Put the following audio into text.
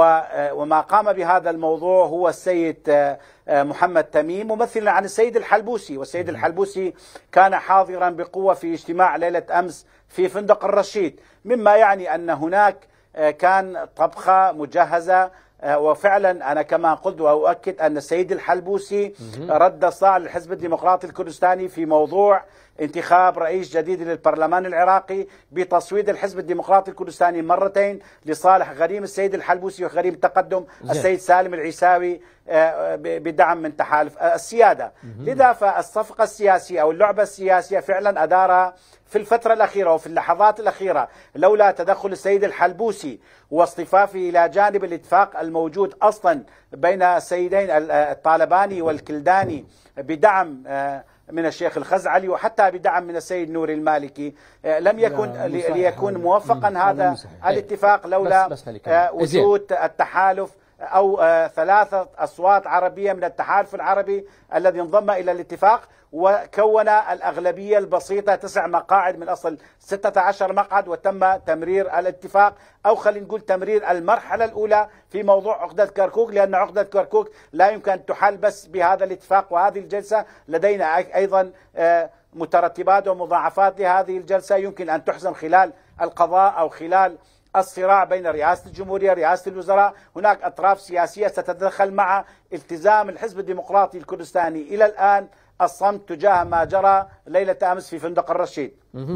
آه، وما قام بهذا الموضوع هو السيد آه، آه، محمد تميم ممثلا عن السيد الحلبوسي والسيد الحلبوسي كان حاضرا بقوة في اجتماع ليلة أمس في فندق الرشيد مما يعني أن هناك كان طبخة مجهزة آه، وفعلا انا كما قلت واؤكد ان السيد الحلبوسي رد صاع للحزب الديمقراطي الكردستاني في موضوع انتخاب رئيس جديد للبرلمان العراقي بتصويت الحزب الديمقراطي الكردستاني مرتين لصالح غريم السيد الحلبوسي وغريم تقدم السيد سالم العيساوي آه، بدعم من تحالف آه، السياده لذا فالصفقه السياسيه او اللعبه السياسيه فعلا ادارها في الفترة الأخيرة وفي اللحظات الأخيرة لولا تدخل السيد الحلبوسي واصطفافه إلى جانب الاتفاق الموجود أصلا بين السيدين الطالباني والكلداني بدعم آه، من الشيخ الخزعلي وحتى بدعم من السيد نوري المالكي آه، لم يكن ليكون موفقا هذا الاتفاق طيب، لولا آه، إيه، وجود التحالف أو آه، ثلاثة أصوات عربية من التحالف العربي الذي انضم إلى الاتفاق وكون الأغلبية البسيطة تسع مقاعد من أصل 16 مقعد وتم تمرير الاتفاق أو خلينا نقول تمرير المرحلة الأولى في موضوع عقدة كركوك لأن عقدة كركوك لا يمكن أن تحل بس بهذا الاتفاق وهذه الجلسة لدينا أيضا آه، مترتبات ومضاعفات لهذه الجلسة يمكن أن تحزم خلال القضاء أو خلال الصراع بين رئاسة الجمهورية رئاسة الوزراء هناك أطراف سياسية ستتدخل مع التزام الحزب الديمقراطي الكردستاني إلى الآن الصمت تجاه ما جرى ليلة أمس في فندق الرشيد